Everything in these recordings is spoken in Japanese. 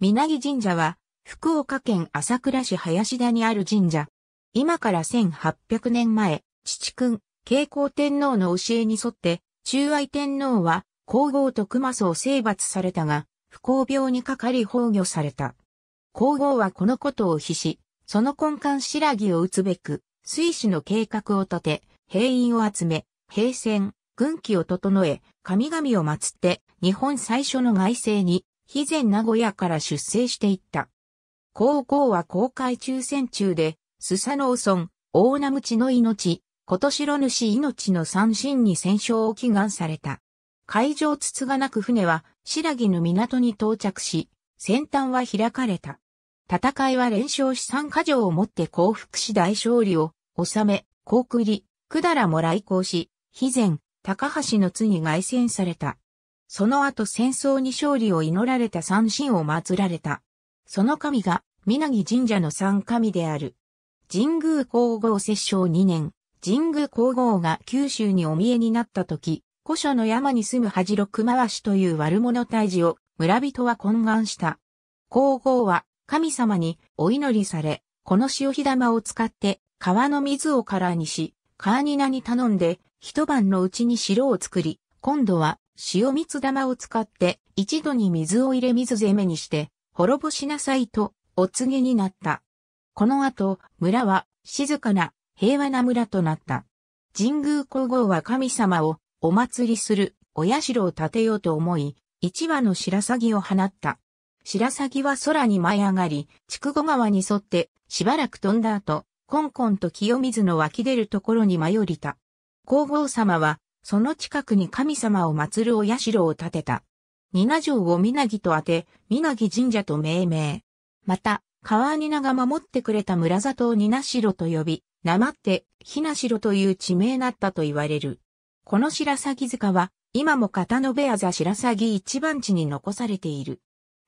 南神社は、福岡県朝倉市林田にある神社。今から1800年前、父君、慶光天皇の教えに沿って、中愛天皇は、皇后と熊祖を征伐されたが、不幸病にかかり崩御された。皇后はこのことを非し、その根幹白木を打つべく、水死の計画を立て、兵員を集め、兵戦、軍旗を整え、神々を祀って、日本最初の外政に肥前名古屋から出征していった。高校は公開抽選中で、スサノオ村、大名口の命、ことしろ主命の三神に戦勝を祈願された。海上つつがなく船は、白木の港に到着し、先端は開かれた。戦いは連勝し三箇条をもって降伏し大勝利を、収め、高栗、百済も来航し、肥前、高橋の津に凱旋された。その後戦争に勝利を祈られた三神を祀られた。その神が、南神社の三神である。神宮皇后摂政2年、神宮皇后が九州にお見えになった時、古書の山に住む恥六回しという悪者退治を村人は懇願した。皇后は神様にお祈りされ、この潮火玉を使って川の水を空にし、カーニナに頼んで一晩のうちに城を作り、今度は塩蜜玉を使って一度に水を入れ水攻めにして滅ぼしなさいとお告げになった。この後、村は静かな平和な村となった。神宮皇后は神様をお祭りするお社を建てようと思い、一羽の白鷺を放った。白鷺は空に舞い上がり、筑後川に沿ってしばらく飛んだ後、コンコンと清水の湧き出るところに舞い降りた。皇后様はその近くに神様を祀るお社を建てた。稲城をみなと当て、みな神社と命名。また、川稲が守ってくれた村里を稲城と呼び、なまって、ひな城という地名なったと言われる。この白鷺塚は、今も片野部屋座白鷺一番地に残されている。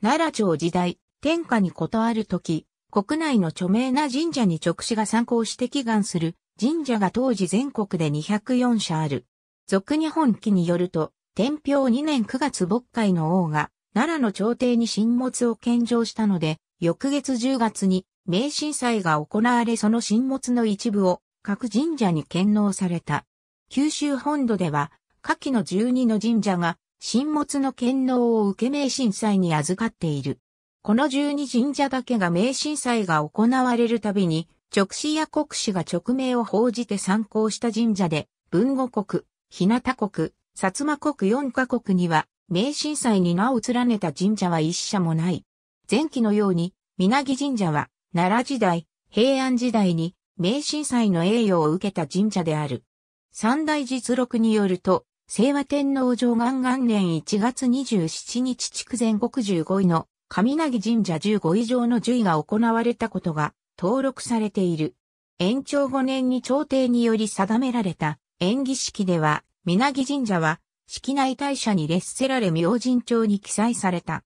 奈良城時代、天下にことある時、国内の著名な神社に直視が参考して祈願する神社が当時全国で204社ある。俗日本記によると、天平2年9月渤海の王が、奈良の朝廷に神物を献上したので、翌月10月に明神祭が行われその神物の一部を各神社に献納された。九州本土では、下記の12の神社が神物の献納を受け明神祭に預かっている。この12神社だけが明神祭が行われるたびに、直使や国使が直名を報じて参考した神社で、文後国、日向国、薩摩国4カ国には、明神祭に名を連ねた神社は一社もない。前期のように、南神社は、奈良時代、平安時代に、明神祭の栄誉を受けた神社である。三大実録によると、清和天皇上元元年1月27日筑前国15位の神南神社15以上の順位が行われたことが登録されている。延長5年に朝廷により定められた演技式では、皆木神社は、式内大社に列せられ明神町に記載された。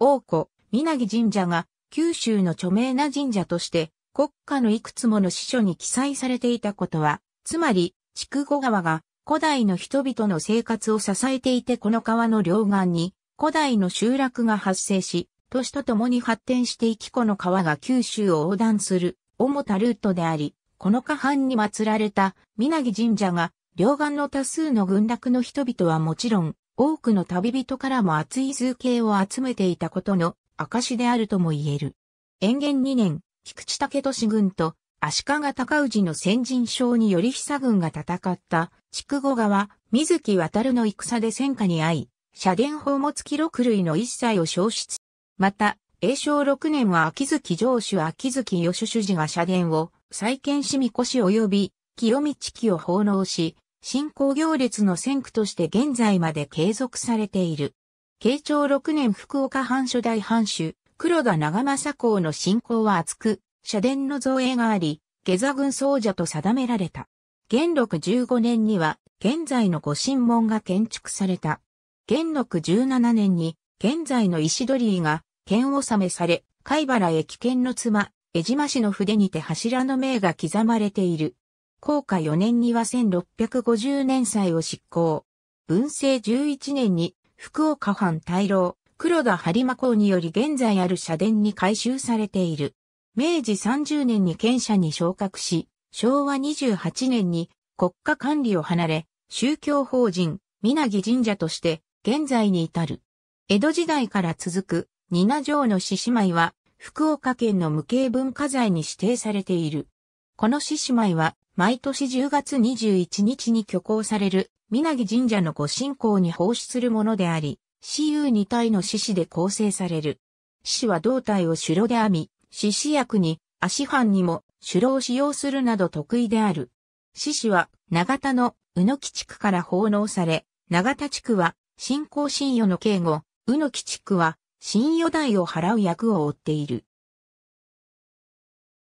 王子、皆木神社が、九州の著名な神社として、国家のいくつもの司書に記載されていたことは、つまり、筑後川が古代の人々の生活を支えていてこの川の両岸に古代の集落が発生し、都市と共に発展していきこの川が九州を横断する主たルートであり、この下半に祀られた南神社が、両岸の多数の群落の人々はもちろん、多くの旅人からも熱い図形を集めていたことの証であるとも言える。延元2年、菊池武俊軍と足利高氏の先人将により久軍が戦った、筑後川、水木渡るの戦で戦火に遭い、社殿宝物記録類の一切を消失。また、永正6年は秋月城主秋月義主が社殿を再建しみこし及び清道記を奉納し、信仰行列の先駆として現在まで継続されている。慶長6年福岡藩初代藩主、黒田長政公の信仰は厚く、社殿の造営があり、下座軍総者と定められた。元禄15年には、現在の御神門が建築された。元禄17年に、現在の石鳥居が、剣納めされ、貝原駅剣の妻、江島氏の筆にて柱の銘が刻まれている。高下4年には1650年祭を執行。文政11年に福岡藩大老、黒田張磨公により現在ある社殿に改修されている。明治30年に県社に昇格し、昭和28年に国家管理を離れ、宗教法人、皆木神社として現在に至る。江戸時代から続く、ニナ城の獅子舞は、福岡県の無形文化財に指定されている。この獅子舞は、毎年10月21日に挙行される、南神社の御信仰に奉仕するものであり、私有二体の獅子で構成される。獅子は胴体を主炉で編み、獅子役に、足藩にも主炉を使用するなど得意である。獅子は、長田の宇野木地区から奉納され、長田地区は、信仰信与の敬語、宇野木地区は、新余代を払う役を負っている。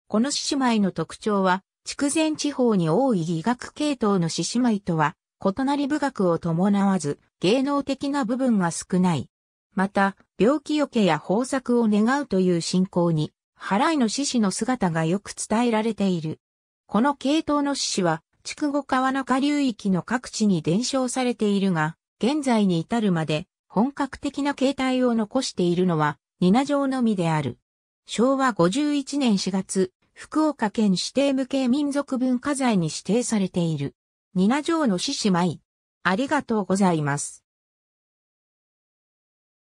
この獅子舞の特徴は、筑前地方に多い医学系統の獅子舞とは、異なり部学を伴わず、芸能的な部分が少ない。また、病気よけや豊作を願うという信仰に、払いの獅子の姿がよく伝えられている。この系統の獅子は、筑後川中流域の各地に伝承されているが、現在に至るまで、本格的な形態を残しているのは、ニナ城のみである。昭和51年4月、福岡県指定無形民族文化財に指定されている。ニナ城の獅子舞。ありがとうございます。